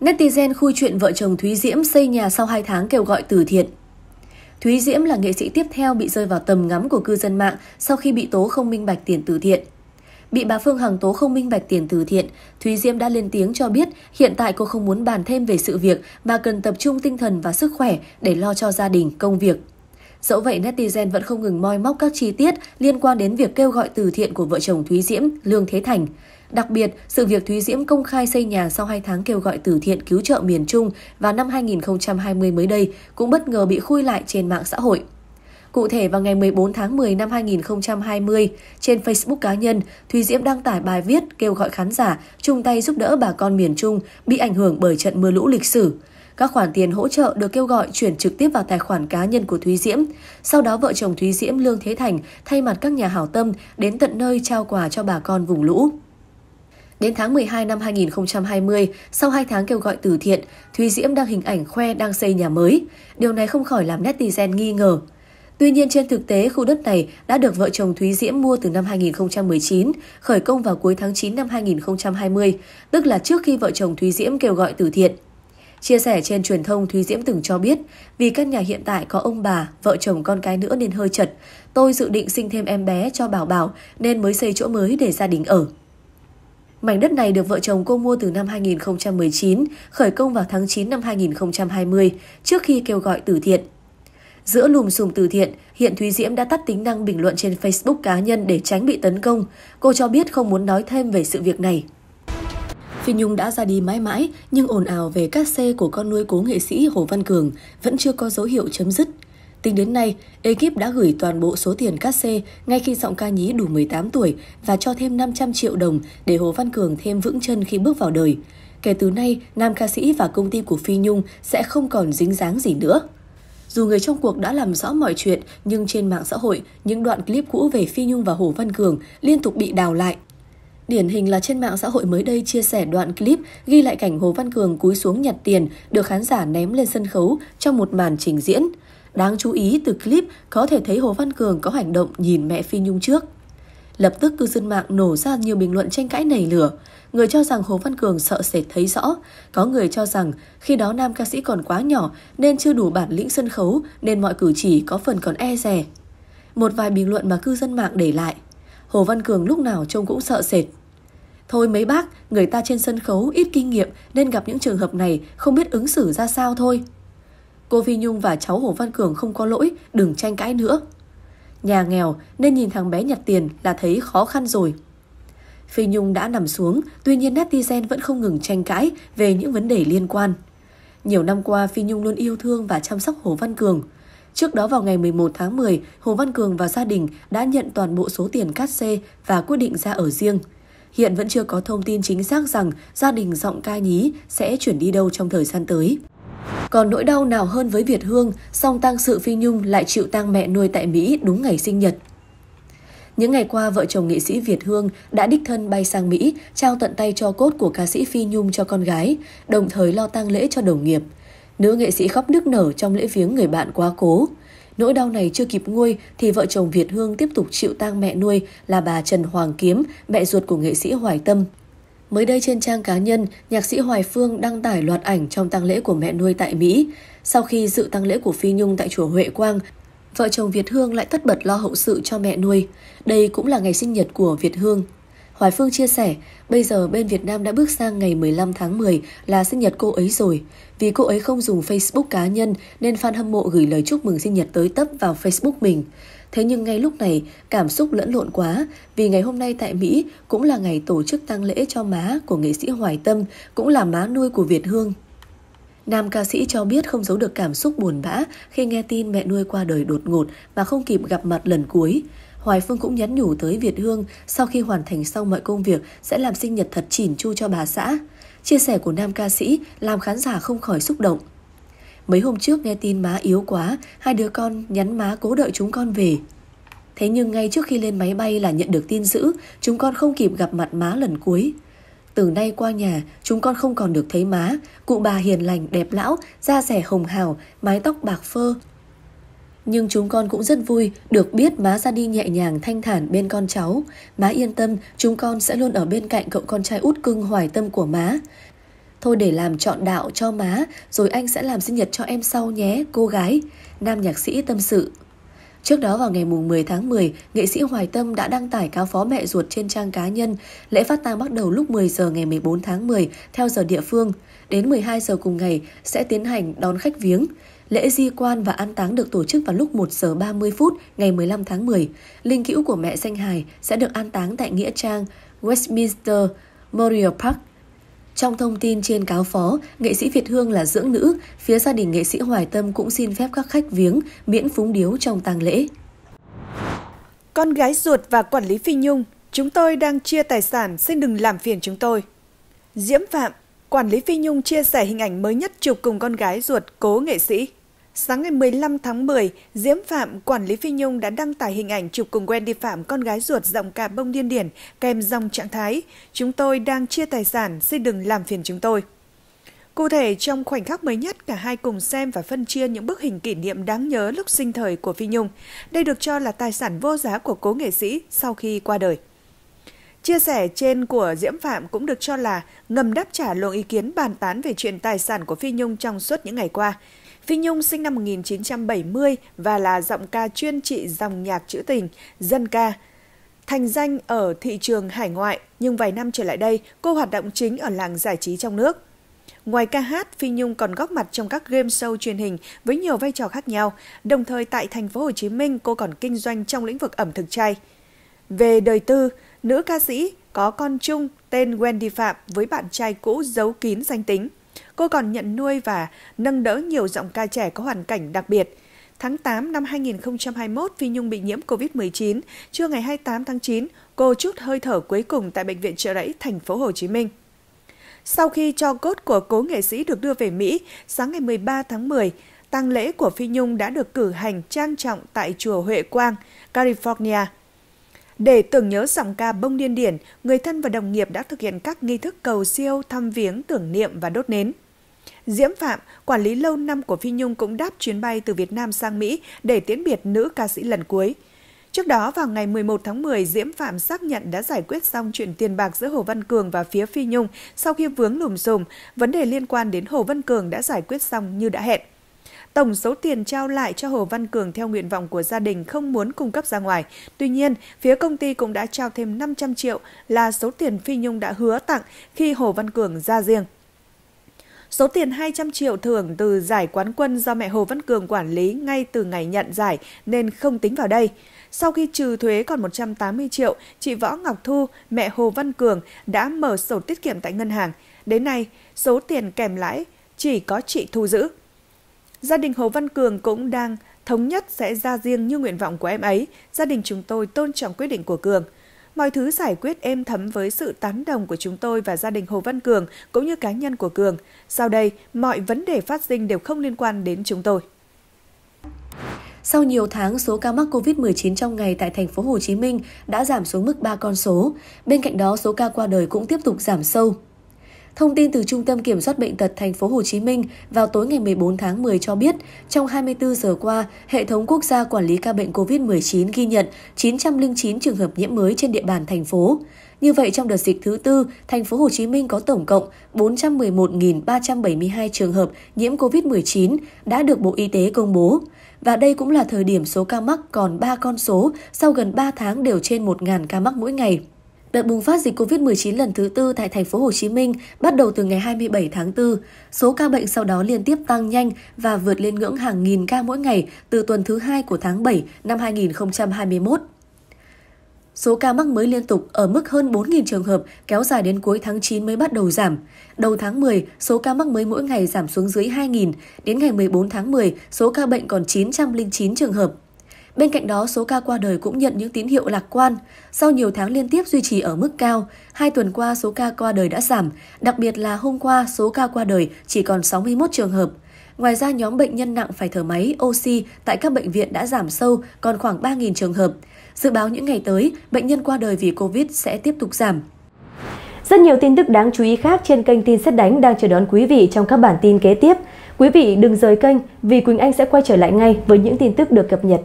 Netizen khui chuyện vợ chồng Thúy Diễm xây nhà sau 2 tháng kêu gọi từ thiện. Thúy Diễm là nghệ sĩ tiếp theo bị rơi vào tầm ngắm của cư dân mạng sau khi bị tố không minh bạch tiền từ thiện. Bị bà Phương Hằng tố không minh bạch tiền từ thiện, Thúy Diễm đã lên tiếng cho biết hiện tại cô không muốn bàn thêm về sự việc mà cần tập trung tinh thần và sức khỏe để lo cho gia đình, công việc. Dẫu vậy, netizen vẫn không ngừng moi móc các chi tiết liên quan đến việc kêu gọi từ thiện của vợ chồng Thúy Diễm, Lương Thế Thành. Đặc biệt, sự việc Thúy Diễm công khai xây nhà sau 2 tháng kêu gọi từ thiện cứu trợ miền Trung vào năm 2020 mới đây cũng bất ngờ bị khui lại trên mạng xã hội. Cụ thể vào ngày 14 tháng 10 năm 2020, trên Facebook cá nhân, Thúy Diễm đăng tải bài viết kêu gọi khán giả chung tay giúp đỡ bà con miền Trung bị ảnh hưởng bởi trận mưa lũ lịch sử. Các khoản tiền hỗ trợ được kêu gọi chuyển trực tiếp vào tài khoản cá nhân của Thúy Diễm. Sau đó vợ chồng Thúy Diễm Lương Thế Thành thay mặt các nhà hảo tâm đến tận nơi trao quà cho bà con vùng lũ. Đến tháng 12 năm 2020, sau 2 tháng kêu gọi từ thiện, Thúy Diễm đăng hình ảnh khoe đang xây nhà mới. Điều này không khỏi làm netizen nghi ngờ. Tuy nhiên trên thực tế, khu đất này đã được vợ chồng Thúy Diễm mua từ năm 2019, khởi công vào cuối tháng 9 năm 2020, tức là trước khi vợ chồng Thúy Diễm kêu gọi từ thiện. Chia sẻ trên truyền thông, Thúy Diễm từng cho biết, vì căn nhà hiện tại có ông bà, vợ chồng con cái nữa nên hơi chật. Tôi dự định sinh thêm em bé cho bảo bảo nên mới xây chỗ mới để gia đình ở. Mảnh đất này được vợ chồng cô mua từ năm 2019, khởi công vào tháng 9 năm 2020, trước khi kêu gọi từ thiện. Giữa lùm xùm từ thiện, hiện Thúy Diễm đã tắt tính năng bình luận trên Facebook cá nhân để tránh bị tấn công. Cô cho biết không muốn nói thêm về sự việc này. Phi Nhung đã ra đi mãi mãi, nhưng ồn ào về các xe của con nuôi cố nghệ sĩ Hồ Văn Cường vẫn chưa có dấu hiệu chấm dứt. Tính đến nay, ekip đã gửi toàn bộ số tiền cát xê ngay khi giọng ca nhí đủ 18 tuổi và cho thêm 500 triệu đồng để Hồ Văn Cường thêm vững chân khi bước vào đời. Kể từ nay, nam ca sĩ và công ty của Phi Nhung sẽ không còn dính dáng gì nữa. Dù người trong cuộc đã làm rõ mọi chuyện, nhưng trên mạng xã hội, những đoạn clip cũ về Phi Nhung và Hồ Văn Cường liên tục bị đào lại. Điển hình là trên mạng xã hội mới đây chia sẻ đoạn clip ghi lại cảnh Hồ Văn Cường cúi xuống nhặt tiền được khán giả ném lên sân khấu trong một màn trình diễn. Đáng chú ý từ clip có thể thấy Hồ Văn Cường có hành động nhìn mẹ Phi Nhung trước. Lập tức cư dân mạng nổ ra nhiều bình luận tranh cãi nảy lửa. Người cho rằng Hồ Văn Cường sợ sệt thấy rõ, có người cho rằng khi đó nam ca sĩ còn quá nhỏ nên chưa đủ bản lĩnh sân khấu nên mọi cử chỉ có phần còn e rè. Một vài bình luận mà cư dân mạng để lại. Hồ Văn Cường lúc nào trông cũng sợ sệt. Thôi mấy bác, người ta trên sân khấu ít kinh nghiệm nên gặp những trường hợp này không biết ứng xử ra sao thôi. Cô Phi Nhung và cháu Hồ Văn Cường không có lỗi, đừng tranh cãi nữa. Nhà nghèo nên nhìn thằng bé nhặt tiền là thấy khó khăn rồi. Phi Nhung đã nằm xuống, tuy nhiên netizen vẫn không ngừng tranh cãi về những vấn đề liên quan. Nhiều năm qua, Phi Nhung luôn yêu thương và chăm sóc Hồ Văn Cường. Trước đó vào ngày 11 tháng 10, Hồ Văn Cường và gia đình đã nhận toàn bộ số tiền cát xê và quyết định ra ở riêng. Hiện vẫn chưa có thông tin chính xác rằng gia đình giọng ca nhí sẽ chuyển đi đâu trong thời gian tới. Còn nỗi đau nào hơn với Việt Hương, song tang sự Phi Nhung lại chịu tang mẹ nuôi tại Mỹ đúng ngày sinh nhật. Những ngày qua, vợ chồng nghệ sĩ Việt Hương đã đích thân bay sang Mỹ, trao tận tay cho cốt của ca sĩ Phi Nhung cho con gái, đồng thời lo tang lễ cho đồng nghiệp. Nữ nghệ sĩ khóc nức nở trong lễ viếng người bạn quá cố. Nỗi đau này chưa kịp nguôi thì vợ chồng Việt Hương tiếp tục chịu tang mẹ nuôi là bà Trần Hoàng Kiếm, mẹ ruột của nghệ sĩ Hoài Tâm. Mới đây trên trang cá nhân, nhạc sĩ Hoài Phương đăng tải loạt ảnh trong tang lễ của mẹ nuôi tại Mỹ. Sau khi dự tang lễ của Phi Nhung tại chùa Huệ Quang, vợ chồng Việt Hương lại tất bật lo hậu sự cho mẹ nuôi. Đây cũng là ngày sinh nhật của Việt Hương. Hoài Phương chia sẻ, bây giờ bên Việt Nam đã bước sang ngày 15 tháng 10 là sinh nhật cô ấy rồi. Vì cô ấy không dùng Facebook cá nhân nên fan hâm mộ gửi lời chúc mừng sinh nhật tới tấp vào Facebook mình. Thế nhưng ngay lúc này, cảm xúc lẫn lộn quá vì ngày hôm nay tại Mỹ cũng là ngày tổ chức tang lễ cho má của nghệ sĩ Hoài Tâm, cũng là má nuôi của Việt Hương. Nam ca sĩ cho biết không giấu được cảm xúc buồn bã khi nghe tin mẹ nuôi qua đời đột ngột và không kịp gặp mặt lần cuối. Hoài Phương cũng nhắn nhủ tới Việt Hương sau khi hoàn thành xong mọi công việc sẽ làm sinh nhật thật chỉn chu cho bà xã. Chia sẻ của nam ca sĩ làm khán giả không khỏi xúc động. Mấy hôm trước nghe tin má yếu quá, hai đứa con nhắn má cố đợi chúng con về. Thế nhưng ngay trước khi lên máy bay là nhận được tin dữ, chúng con không kịp gặp mặt má lần cuối. Từ nay qua nhà, chúng con không còn được thấy má, cụ bà hiền lành, đẹp lão, da rẻ hồng hào, mái tóc bạc phơ. Nhưng chúng con cũng rất vui được biết má ra đi nhẹ nhàng thanh thản bên con cháu. Má yên tâm, chúng con sẽ luôn ở bên cạnh cậu con trai út cưng hoài tâm của má. Thôi để làm chọn đạo cho má, rồi anh sẽ làm sinh nhật cho em sau nhé, cô gái. Nam nhạc sĩ tâm sự. Trước đó vào ngày 10 tháng 10, nghệ sĩ Hoài Tâm đã đăng tải cáo phó mẹ ruột trên trang cá nhân. Lễ phát tang bắt đầu lúc 10 giờ ngày 14 tháng 10 theo giờ địa phương. Đến 12 giờ cùng ngày sẽ tiến hành đón khách viếng. Lễ di quan và an táng được tổ chức vào lúc 1 giờ 30 phút ngày 15 tháng 10. Linh cữu của mẹ Danh Hải sẽ được an táng tại Nghĩa Trang Westminster Memorial Park trong thông tin trên cáo phó, nghệ sĩ Việt Hương là dưỡng nữ, phía gia đình nghệ sĩ Hoài Tâm cũng xin phép các khách viếng miễn phúng điếu trong tang lễ. Con gái ruột và quản lý Phi Nhung, chúng tôi đang chia tài sản, xin đừng làm phiền chúng tôi. Diễm Phạm, quản lý Phi Nhung chia sẻ hình ảnh mới nhất chụp cùng con gái ruột cố nghệ sĩ. Sáng ngày 15 tháng 10, Diễm Phạm, quản lý Phi Nhung đã đăng tải hình ảnh chụp cùng Wendy Phạm, con gái ruột giọng ca bông điên điển, kèm dòng trạng thái. Chúng tôi đang chia tài sản, xin đừng làm phiền chúng tôi. Cụ thể, trong khoảnh khắc mới nhất, cả hai cùng xem và phân chia những bức hình kỷ niệm đáng nhớ lúc sinh thời của Phi Nhung. Đây được cho là tài sản vô giá của cố nghệ sĩ sau khi qua đời. Chia sẻ trên của Diễm Phạm cũng được cho là ngầm đáp trả luồng ý kiến bàn tán về chuyện tài sản của Phi Nhung trong suốt những ngày qua. Phi Nhung sinh năm 1970 và là giọng ca chuyên trị dòng nhạc trữ tình, dân ca. Thành danh ở thị trường hải ngoại, nhưng vài năm trở lại đây, cô hoạt động chính ở làng giải trí trong nước. Ngoài ca hát, Phi Nhung còn góp mặt trong các game show truyền hình với nhiều vai trò khác nhau. Đồng thời tại thành phố Hồ Chí Minh, cô còn kinh doanh trong lĩnh vực ẩm thực chay. Về đời tư, nữ ca sĩ có con chung tên Wendy Phạm với bạn trai cũ giấu kín danh tính cô còn nhận nuôi và nâng đỡ nhiều giọng ca trẻ có hoàn cảnh đặc biệt. Tháng 8 năm 2021, Phi Nhung bị nhiễm COVID-19. Trưa ngày 28 tháng 9, cô chút hơi thở cuối cùng tại Bệnh viện Trợ Rẫy, thành phố Hồ Chí Minh. Sau khi cho cốt của cố nghệ sĩ được đưa về Mỹ, sáng ngày 13 tháng 10, tang lễ của Phi Nhung đã được cử hành trang trọng tại chùa Huệ Quang, California. Để tưởng nhớ giọng ca bông điên điển, người thân và đồng nghiệp đã thực hiện các nghi thức cầu siêu, thăm viếng, tưởng niệm và đốt nến. Diễm Phạm, quản lý lâu năm của Phi Nhung cũng đáp chuyến bay từ Việt Nam sang Mỹ để tiễn biệt nữ ca sĩ lần cuối. Trước đó, vào ngày 11 tháng 10, Diễm Phạm xác nhận đã giải quyết xong chuyện tiền bạc giữa Hồ Văn Cường và phía Phi Nhung sau khi vướng lùm xùm. Vấn đề liên quan đến Hồ Văn Cường đã giải quyết xong như đã hẹn. Tổng số tiền trao lại cho Hồ Văn Cường theo nguyện vọng của gia đình không muốn cung cấp ra ngoài. Tuy nhiên, phía công ty cũng đã trao thêm 500 triệu là số tiền Phi Nhung đã hứa tặng khi Hồ Văn Cường ra riêng. Số tiền 200 triệu thưởng từ giải quán quân do mẹ Hồ Văn Cường quản lý ngay từ ngày nhận giải nên không tính vào đây. Sau khi trừ thuế còn 180 triệu, chị Võ Ngọc Thu, mẹ Hồ Văn Cường đã mở sổ tiết kiệm tại ngân hàng. Đến nay, số tiền kèm lãi chỉ có chị thu giữ. Gia đình Hồ Văn Cường cũng đang thống nhất sẽ ra riêng như nguyện vọng của em ấy. Gia đình chúng tôi tôn trọng quyết định của Cường – Mọi thứ giải quyết êm thấm với sự tán đồng của chúng tôi và gia đình Hồ Văn Cường cũng như cá nhân của Cường. Sau đây, mọi vấn đề phát sinh đều không liên quan đến chúng tôi. Sau nhiều tháng, số ca mắc COVID-19 trong ngày tại thành phố Hồ Chí Minh đã giảm xuống mức 3 con số. Bên cạnh đó, số ca qua đời cũng tiếp tục giảm sâu. Thông tin từ Trung tâm Kiểm soát bệnh tật thành phố Hồ Chí Minh vào tối ngày 14 tháng 10 cho biết, trong 24 giờ qua, hệ thống quốc gia quản lý ca bệnh COVID-19 ghi nhận 909 trường hợp nhiễm mới trên địa bàn thành phố. Như vậy trong đợt dịch thứ tư, thành phố Hồ Chí Minh có tổng cộng 411.372 trường hợp nhiễm COVID-19 đã được Bộ Y tế công bố. Và đây cũng là thời điểm số ca mắc còn 3 con số sau gần 3 tháng đều trên 1.000 ca mắc mỗi ngày. Đợt bùng phát dịch COVID-19 lần thứ tư tại thành phố Hồ Chí Minh bắt đầu từ ngày 27 tháng 4. Số ca bệnh sau đó liên tiếp tăng nhanh và vượt lên ngưỡng hàng nghìn ca mỗi ngày từ tuần thứ hai của tháng 7 năm 2021. Số ca mắc mới liên tục ở mức hơn 4.000 trường hợp kéo dài đến cuối tháng 9 mới bắt đầu giảm. Đầu tháng 10, số ca mắc mới mỗi ngày giảm xuống dưới 2.000. Đến ngày 14 tháng 10, số ca bệnh còn 909 trường hợp. Bên cạnh đó, số ca qua đời cũng nhận những tín hiệu lạc quan. Sau nhiều tháng liên tiếp duy trì ở mức cao, hai tuần qua số ca qua đời đã giảm, đặc biệt là hôm qua số ca qua đời chỉ còn 61 trường hợp. Ngoài ra, nhóm bệnh nhân nặng phải thở máy, oxy tại các bệnh viện đã giảm sâu, còn khoảng 3.000 trường hợp. Dự báo những ngày tới, bệnh nhân qua đời vì Covid sẽ tiếp tục giảm. Rất nhiều tin tức đáng chú ý khác trên kênh tin xét đánh đang chờ đón quý vị trong các bản tin kế tiếp. Quý vị đừng rời kênh vì Quỳnh Anh sẽ quay trở lại ngay với những tin tức được cập nhật.